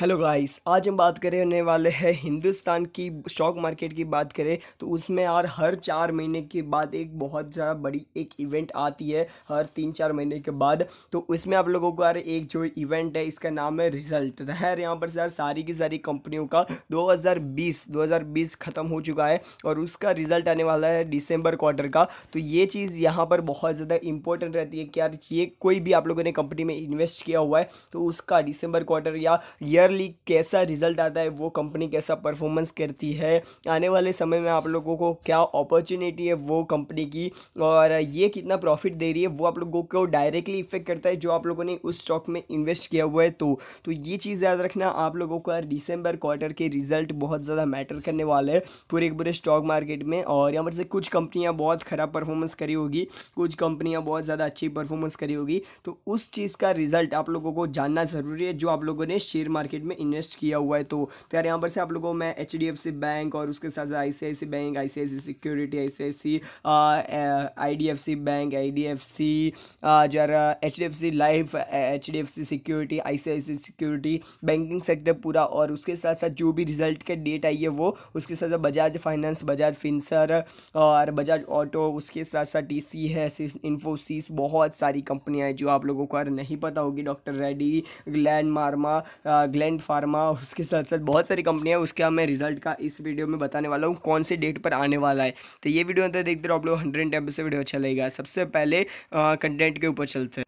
hello guys आज हम बात करने वाले हैं हिंदुस्तान की स्टॉक मार्केट की बात करें तो उसमें यार हर चार महीने के बाद एक बहुत ज़्यादा बड़ी एक इवेंट आती है हर तीन चार महीने के बाद तो उसमें आप लोगों को यार एक जो इवेंट है इसका नाम है रिजल्ट यार तो यहाँ पर यार सारी की सारी कंपनियों का 2020 2020 ख़त्म हो चुका है और उसका रिजल्ट आने वाला है डिसम्बर क्वार्टर का तो ये चीज़ यहाँ पर बहुत ज़्यादा इंपॉर्टेंट रहती है कि यार ये कोई भी आप लोगों ने कंपनी में इन्वेस्ट किया हुआ है तो उसका डिसम्बर क्वार्टर या ईयर क्वार्टरली कैसा रिजल्ट आता है वो कंपनी कैसा परफॉर्मेंस करती है आने वाले समय में आप लोगों को क्या अपॉर्चुनिटी है वो कंपनी की और ये कितना प्रॉफिट दे रही है वो आप लोगों को डायरेक्टली इफेक्ट करता है जो आप लोगों ने उस स्टॉक में इन्वेस्ट किया हुआ है तो तो ये चीज़ याद रखना आप लोगों का डिसम्बर क्वार्टर के रिजल्ट बहुत ज़्यादा मैटर करने वाले हैं पूरे के पूरे स्टॉक मार्केट में और यहाँ पर से कुछ कंपनियाँ बहुत ख़राब परफॉर्मेंस करी होगी कुछ कंपनियाँ बहुत ज़्यादा अच्छी परफॉर्मेंस करी होगी तो उस चीज़ का रिजल्ट आप लोगों को जानना ज़रूरी है जो आप लोगों ने शेयर मार्केट मार्केट में इन्वेस्ट किया हुआ है तो, तो, यार यहाँ पर से आप लोगों को मैं एच बैंक और उसके साथ I C bank I security I C I bank I D F C जरा H D F C life H D F C security I C security banking sector पूरा और उसके साथ साथ जो भी रिजल्ट के डेट आई है वो उसके साथ साथ बजाज फाइनेंस बजाज फिनसर और बजाज ऑटो उसके साथ साथ टी सी है इन्फोसिस बहुत सारी कंपनियाँ हैं जो आप लोगों को नहीं पता होगी doctor Reddy gland pharma gland gland pharma उसके साथ साथ बहुत सारी कंपनियाँ उसका मैं रिजल्ट का इस वीडियो में बताने वाला हूँ कौन से डेट पर आने वाला है तो ये वीडियो अंदर देखते रहो आप लोग हंड्रेड टेम्पल से वीडियो अच्छा लगेगा सबसे पहले कंटेंट के ऊपर चलते हैं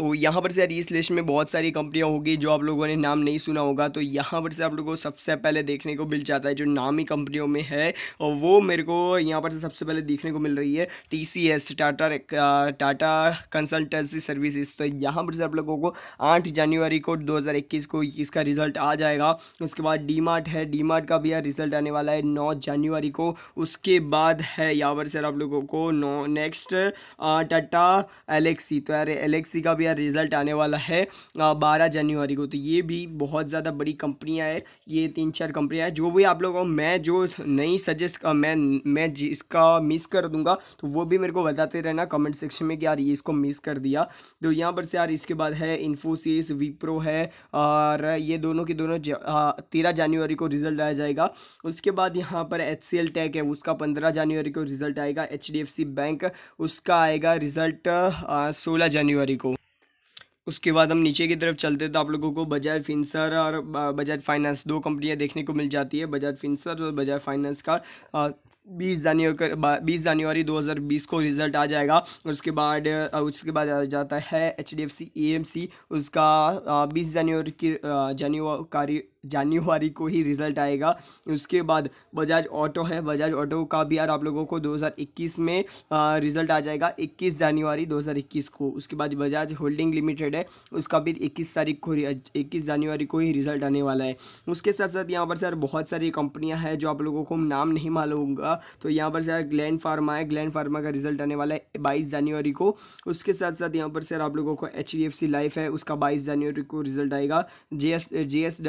तो यहाँ पर से यार इस लिस्ट में बहुत सारी कंपनियाँ होगी जो आप लोगों ने नाम नहीं सुना होगा तो यहाँ पर से आप लोगों को सबसे पहले देखने को मिल जाता है जो नामी कंपनियों में है और वो मेरे को यहाँ पर से सबसे पहले देखने को मिल रही है T C S Tata Tata consultancy services तो यहाँ पर से आप लोगों को आठ जनवरी को दो को इसका रिजल्ट आ जाएगा उसके बाद डी है डी का भी यार रिजल्ट आने वाला है नौ जनवरी को उसके बाद है यहाँ पर से आप लोगों को नौ नेक्स्ट टाटा एलेक्सी तो यार एलेक्सी का भी का रिज़ल्ट आने वाला है बारह जनवरी को तो ये भी बहुत ज़्यादा बड़ी कंपनियाँ है ये तीन चार कंपनियाँ हैं जो भी आप लोगों मैं जो नहीं सजेस्ट मैं मैं जिसका मिस कर दूंगा तो वो भी मेरे को बताते रहना कमेंट सेक्शन में कि यार ये इसको मिस कर दिया तो यहाँ पर से यार इसके बाद है इन्फोसिस विप्रो है और ये दोनों के दोनों तेरह जनवरी को रिज़ल्ट आ जाएगा उसके बाद यहाँ पर एच सी एल टेक है उसका पंद्रह जनवरी को रिज़ल्ट आएगा H D F C bank उसका आएगा रिज़ल्ट सोलह जनवरी को उसके बाद हम नीचे की तरफ चलते तो आप लोगों को बजाज फिनसर और बजाज फाइनेंस दो कंपनियाँ देखने को मिल जाती है बजाज फिनसर और बजाज फाइनेंस का बीस जनवरी बीस जनवरी दो हज़ार बीस को रिज़ल्ट आ जाएगा और उसके बाद उसके बाद आ जाता है H D F C A M C उसका बीस जनवरी की जनवरी जान्यूवारी को ही रिजल्ट आएगा उसके बाद बजाज ऑटो है बजाज ऑटो का भी यार आप लोगों को 2021 में रिजल्ट आ जाएगा 21 जनवरी 2021 को उसके बाद बजाज होल्डिंग लिमिटेड है उसका भी 21 तारीख को इक्कीस जनवरी को ही रिजल्ट आने वाला है उसके साथ साथ यहाँ पर सर बहुत सारी कंपनियाँ हैं जो आप लोगों को नाम नहीं मालूंगा तो यहाँ पर सर ग्लैंड फार्मा है ग्लैंड फार्मा का रिजल्ट आने वाला है बाईस जनवरी को उसके साथ साथ यहाँ पर सर आप लोगों को एच लाइफ है उसका बाईस जनवरी को रिजल्ट आएगा जे एस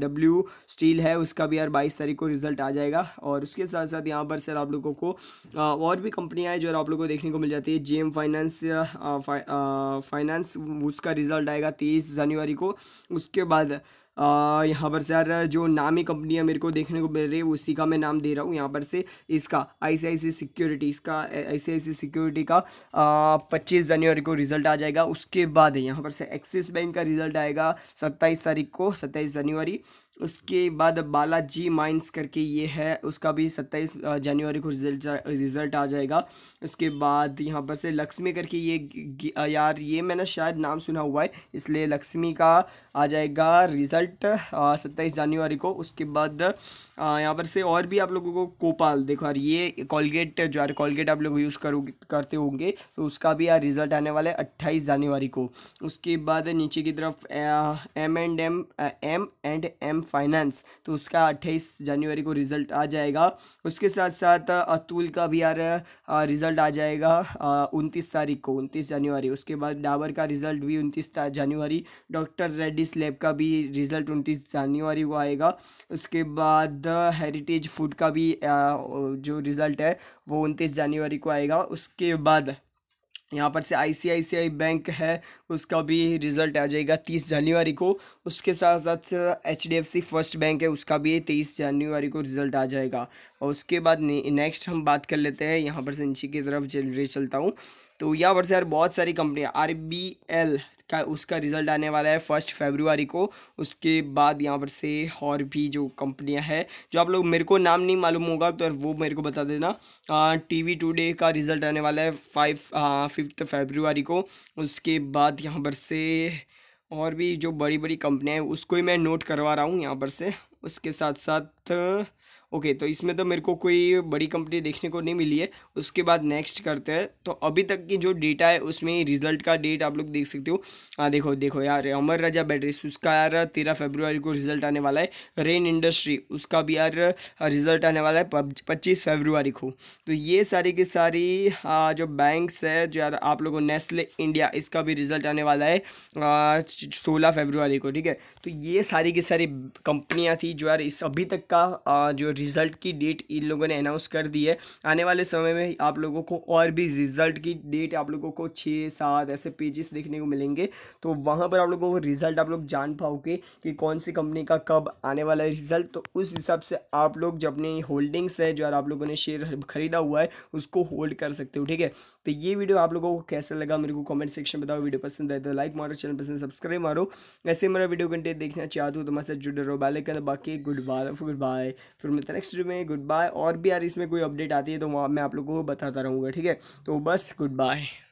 डब्ल्यू स्टील है उसका भी यार बाईस तारीख को रिजल्ट आ जाएगा और उसके साथ साथ यहाँ पर सर आप लोगों को और भी कंपनियाँ हैं जो आप लोगों को देखने को मिल जाती है जे फाइनेंस फाइनेंस उसका रिजल्ट आएगा तेईस जनवरी को उसके बाद यहाँ पर सर जो नामी कंपनियाँ मेरे को देखने को मिल रही है उसी का मैं नाम दे रहा हूँ यहाँ पर से इसका आई सिक्योरिटी इसका आई सिक्योरिटी का पच्चीस जनवरी को रिजल्ट आ जाएगा उसके बाद यहाँ पर से एक्सिस बैंक का रिजल्ट आएगा सत्ताईस तारीख को सत्ताईस जनवरी उसके बाद बालाजी माइंस करके ये है उसका भी सत्ताईस जनवरी को रिजल्ट रिजल्ट आ जाएगा उसके बाद यहाँ पर से लक्ष्मी करके ये यार ये मैंने शायद नाम सुना हुआ है इसलिए लक्ष्मी का आ जाएगा रिज़ल्ट सत्ताईस जनवरी को उसके बाद यहाँ पर से और भी आप लोगों को कोपाल देखो यार ये कॉलगेट जो यार कॉलगेट आप लोग यूज़ करो करते होंगे तो उसका भी यार रिज़ल्ट आने वाला है अट्ठाईस जनवरी को उसके बाद नीचे की तरफ M and M M and M finance तो उसका अट्ठाईस जनवरी को रिज़ल्ट आ जाएगा उसके साथ साथ अतुल का भी यार रिज़ल्ट आ जाएगा उनतीस तारीख को उनतीस जनवरी उसके बाद डाबर का रिज़ल्ट भी उनतीस जनवरी डॉक्टर रेड्डी इस लैब का भी रिज़ल्ट उनतीस जनवरी को आएगा उसके बाद हेरिटेज uh, फूड का भी uh, जो रिज़ल्ट है वो उनतीस जनवरी को आएगा उसके बाद यहाँ पर से आईसीआईसीआई बैंक है उसका भी रिज़ल्ट आ जाएगा तीस जनवरी को उसके साथ साथ H D F C first bank है उसका भी तेईस जनवरी को रिज़ल्ट आ जाएगा और उसके बाद नेक्स्ट हम बात कर लेते हैं यहाँ पर से नीचे की तरफ चल चलता हूँ तो यहाँ पर से यार बहुत सारी कंपनियाँ आर बी एल का उसका रिजल्ट आने वाला है फर्स्ट फेब्रुआरी को उसके बाद यहाँ पर से और भी जो कंपनियाँ हैं जो आप लोग मेरे को नाम नहीं मालूम होगा तो वो मेरे को बता देना टी वी टूडे का रिजल्ट आने वाला है फाइव फिफ्थ फेब्रुवरी को उसके बाद यहाँ पर से और भी जो बड़ी बड़ी कंपनियाँ हैं उसको ही मैं नोट करवा रहा हूँ यहाँ पर से उसके साथ साथ ओके तो इसमें तो मेरे को कोई बड़ी कंपनी देखने को नहीं मिली है उसके बाद नेक्स्ट करते हैं तो अभी तक की जो डेटा है उसमें रिजल्ट का डेट आप लोग देख सकते हो हाँ देखो देखो यार अमर राजा बैटरीज उसका यार तेरह फेब्रुआरी को रिजल्ट आने वाला है रेन इंडस्ट्री उसका भी यार रिजल्ट आने वाला है पच्चीस फेब्रुआरी को तो ये सारी की सारी जो बैंक्स है जो यार आप लोगों नेस्ले इंडिया इसका भी रिजल्ट आने वाला है सोलह फेब्रुआरी को ठीक है तो ये सारी की सारी कंपनियाँ थी जो यार इस अभी तक का जो रिज़ल्ट की डेट इन लोगों ने अनाउंस कर दी है आने वाले समय में आप लोगों को और भी रिज़ल्ट की डेट आप लोगों को छः सात ऐसे पेजेस देखने को मिलेंगे तो वहाँ पर आप लोगों को रिज़ल्ट आप लोग जान पाओगे कि कौन सी कंपनी का कब आने वाला है रिज़ल्ट तो उस हिसाब से आप लोग जो अपनी होल्डिंग्स है जो आप लोगों ने शेयर खरीदा हुआ है उसको होल्ड कर सकते हो ठीक है तो ये वीडियो आप लोगों को कैसा लगा मेरे को कमेंट सेक्शन बताओ वीडियो पसंद आए तो लाइक मारो चैनल पसंद सब्सक्राइब तो मारो ऐसे मेरा वीडियो कंटेंट देखना चाहते हो तो मैं सर जुड़े रहो बाय बाकी गुड बाय गुड बाय फिर मैं मिलते नेक्स्ट में गुड बाय और भी यार इसमें कोई अपडेट आती है तो वहाँ मैं आप लोगों को बताता रहूँगा ठीक है तो बस गुड बाय